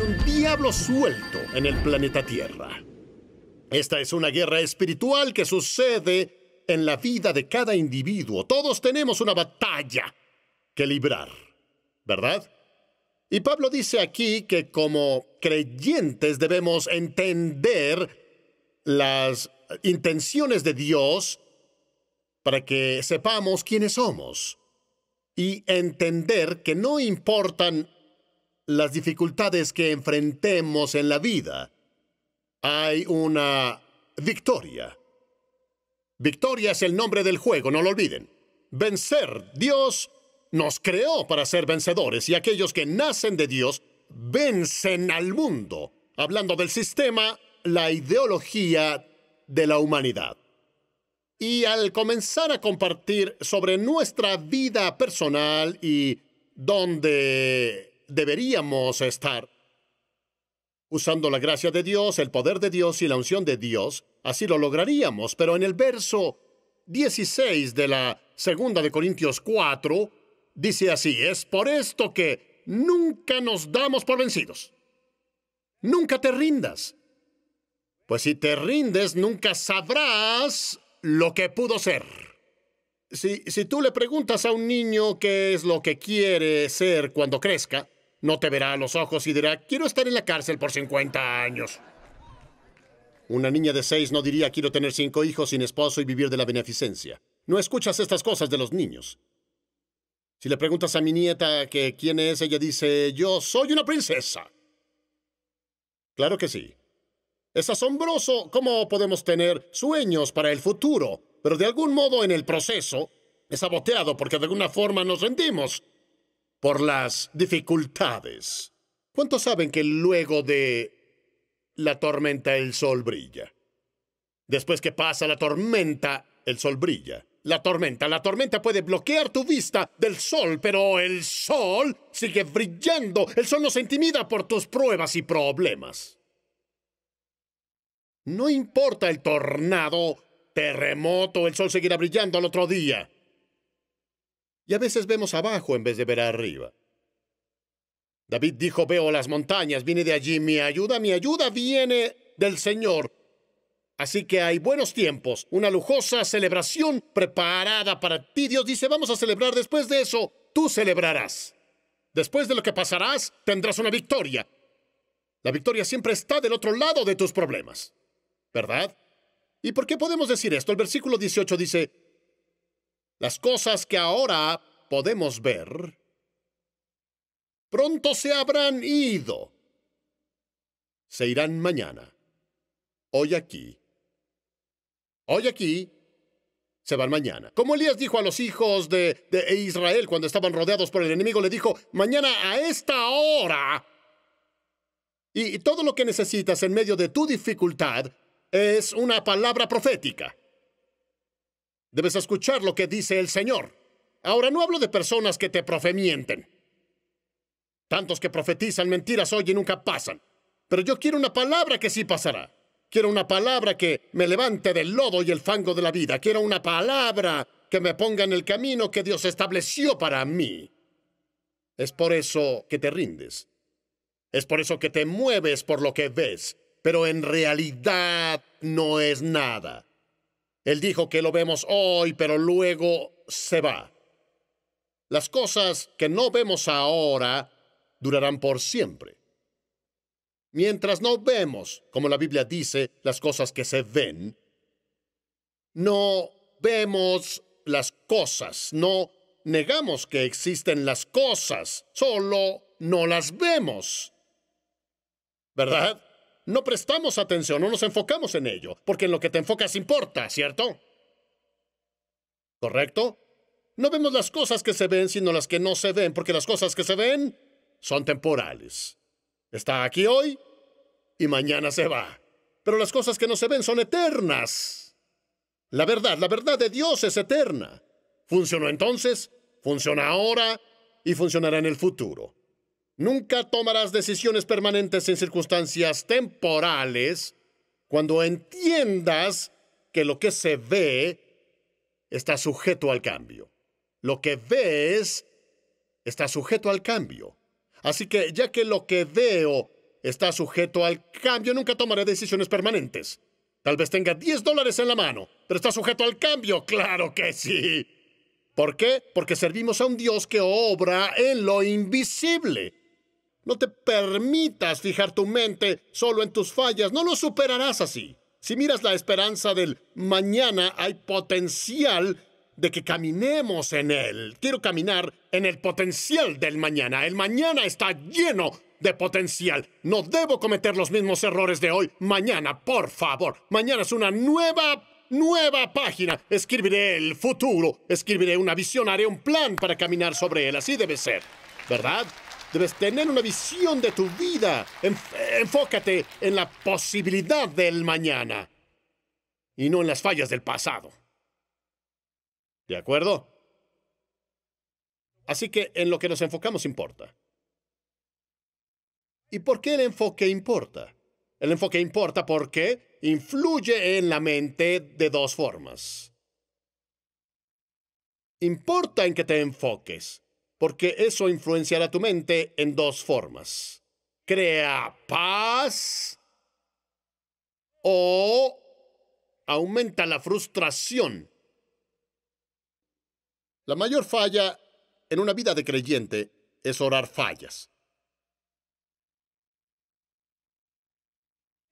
un diablo suelto en el planeta Tierra. Esta es una guerra espiritual que sucede en la vida de cada individuo. Todos tenemos una batalla que librar, ¿verdad? Y Pablo dice aquí que como creyentes debemos entender las intenciones de Dios para que sepamos quiénes somos y entender que no importan las dificultades que enfrentemos en la vida, hay una victoria. Victoria es el nombre del juego, no lo olviden. Vencer. Dios nos creó para ser vencedores y aquellos que nacen de Dios vencen al mundo. Hablando del sistema, la ideología de la humanidad. Y al comenzar a compartir sobre nuestra vida personal y dónde deberíamos estar. Usando la gracia de Dios, el poder de Dios y la unción de Dios, así lo lograríamos. Pero en el verso 16 de la segunda de Corintios 4, dice así, es por esto que nunca nos damos por vencidos. Nunca te rindas. Pues si te rindes, nunca sabrás lo que pudo ser. Si, si tú le preguntas a un niño qué es lo que quiere ser cuando crezca, no te verá a los ojos y dirá, quiero estar en la cárcel por 50 años. Una niña de seis no diría, quiero tener cinco hijos sin esposo y vivir de la beneficencia. No escuchas estas cosas de los niños. Si le preguntas a mi nieta que quién es, ella dice, yo soy una princesa. Claro que sí. Es asombroso cómo podemos tener sueños para el futuro, pero de algún modo en el proceso es saboteado porque de alguna forma nos rendimos por las dificultades. ¿Cuántos saben que luego de la tormenta el sol brilla? Después que pasa la tormenta, el sol brilla. La tormenta, la tormenta puede bloquear tu vista del sol, pero el sol sigue brillando. El sol no se intimida por tus pruebas y problemas. No importa el tornado, terremoto, el sol seguirá brillando al otro día y a veces vemos abajo en vez de ver arriba. David dijo, veo las montañas, viene de allí mi ayuda, mi ayuda viene del Señor. Así que hay buenos tiempos, una lujosa celebración preparada para ti. Dios dice, vamos a celebrar después de eso, tú celebrarás. Después de lo que pasarás, tendrás una victoria. La victoria siempre está del otro lado de tus problemas, ¿verdad? ¿Y por qué podemos decir esto? El versículo 18 dice, las cosas que ahora podemos ver pronto se habrán ido. Se irán mañana, hoy aquí. Hoy aquí se van mañana. Como Elías dijo a los hijos de, de Israel cuando estaban rodeados por el enemigo, le dijo, mañana a esta hora. Y todo lo que necesitas en medio de tu dificultad es una palabra profética. Debes escuchar lo que dice el Señor. Ahora no hablo de personas que te profemienten. Tantos que profetizan mentiras hoy y nunca pasan. Pero yo quiero una palabra que sí pasará. Quiero una palabra que me levante del lodo y el fango de la vida. Quiero una palabra que me ponga en el camino que Dios estableció para mí. Es por eso que te rindes. Es por eso que te mueves por lo que ves. Pero en realidad no es nada. Él dijo que lo vemos hoy, pero luego se va. Las cosas que no vemos ahora durarán por siempre. Mientras no vemos, como la Biblia dice, las cosas que se ven, no vemos las cosas, no negamos que existen las cosas, solo no las vemos. ¿Verdad? no prestamos atención, no nos enfocamos en ello, porque en lo que te enfocas importa, ¿cierto? ¿Correcto? No vemos las cosas que se ven, sino las que no se ven, porque las cosas que se ven son temporales. Está aquí hoy y mañana se va. Pero las cosas que no se ven son eternas. La verdad, la verdad de Dios es eterna. Funcionó entonces, funciona ahora y funcionará en el futuro. Nunca tomarás decisiones permanentes en circunstancias temporales cuando entiendas que lo que se ve está sujeto al cambio. Lo que ves está sujeto al cambio. Así que ya que lo que veo está sujeto al cambio, nunca tomaré decisiones permanentes. Tal vez tenga 10 dólares en la mano, pero está sujeto al cambio. Claro que sí. ¿Por qué? Porque servimos a un Dios que obra en lo invisible. No te permitas fijar tu mente solo en tus fallas, no lo superarás así. Si miras la esperanza del mañana, hay potencial de que caminemos en él. Quiero caminar en el potencial del mañana. El mañana está lleno de potencial. No debo cometer los mismos errores de hoy. Mañana, por favor. Mañana es una nueva, nueva página. Escribiré el futuro. Escribiré una visión. Haré un plan para caminar sobre él. Así debe ser. ¿Verdad? Debes tener una visión de tu vida. enfócate en la posibilidad del mañana y no en las fallas del pasado. ¿De acuerdo? Así que en lo que nos enfocamos importa. ¿Y por qué el enfoque importa? El enfoque importa porque influye en la mente de dos formas. Importa en que te enfoques porque eso influenciará tu mente en dos formas. Crea paz o aumenta la frustración. La mayor falla en una vida de creyente es orar fallas.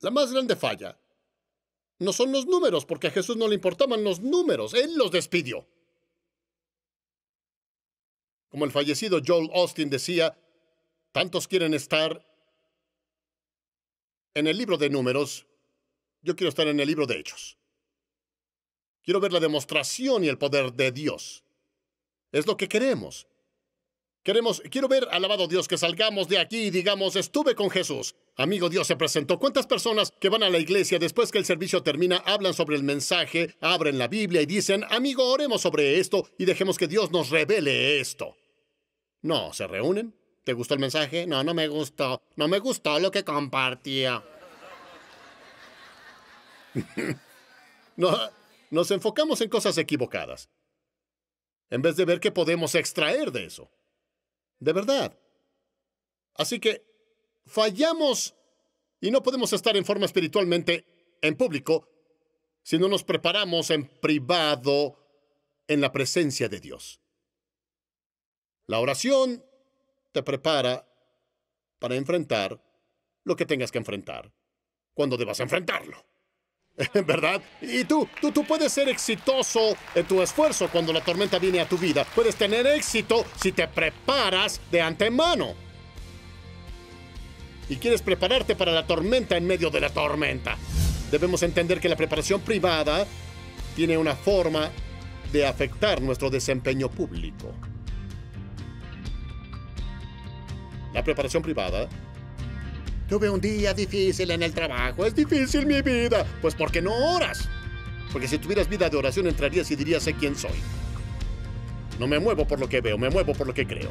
La más grande falla no son los números, porque a Jesús no le importaban los números, Él los despidió. Como el fallecido Joel Austin decía, tantos quieren estar en el libro de números, yo quiero estar en el libro de hechos. Quiero ver la demostración y el poder de Dios. Es lo que queremos. Queremos, quiero ver, alabado Dios, que salgamos de aquí y digamos, estuve con Jesús. Amigo Dios se presentó. ¿Cuántas personas que van a la iglesia después que el servicio termina hablan sobre el mensaje, abren la Biblia y dicen, amigo, oremos sobre esto y dejemos que Dios nos revele esto? No, se reúnen. ¿Te gustó el mensaje? No, no me gustó. No me gustó lo que compartía. no, nos enfocamos en cosas equivocadas. En vez de ver qué podemos extraer de eso. De verdad. Así que fallamos y no podemos estar en forma espiritualmente en público si no nos preparamos en privado en la presencia de Dios. La oración te prepara para enfrentar lo que tengas que enfrentar cuando debas enfrentarlo. ¿Verdad? Y tú, tú, tú puedes ser exitoso en tu esfuerzo cuando la tormenta viene a tu vida. Puedes tener éxito si te preparas de antemano. Y quieres prepararte para la tormenta en medio de la tormenta. Debemos entender que la preparación privada tiene una forma de afectar nuestro desempeño público. la preparación privada. Tuve un día difícil en el trabajo. Es difícil mi vida. Pues porque no oras. Porque si tuvieras vida de oración entrarías y dirías sé quién soy. No me muevo por lo que veo, me muevo por lo que creo.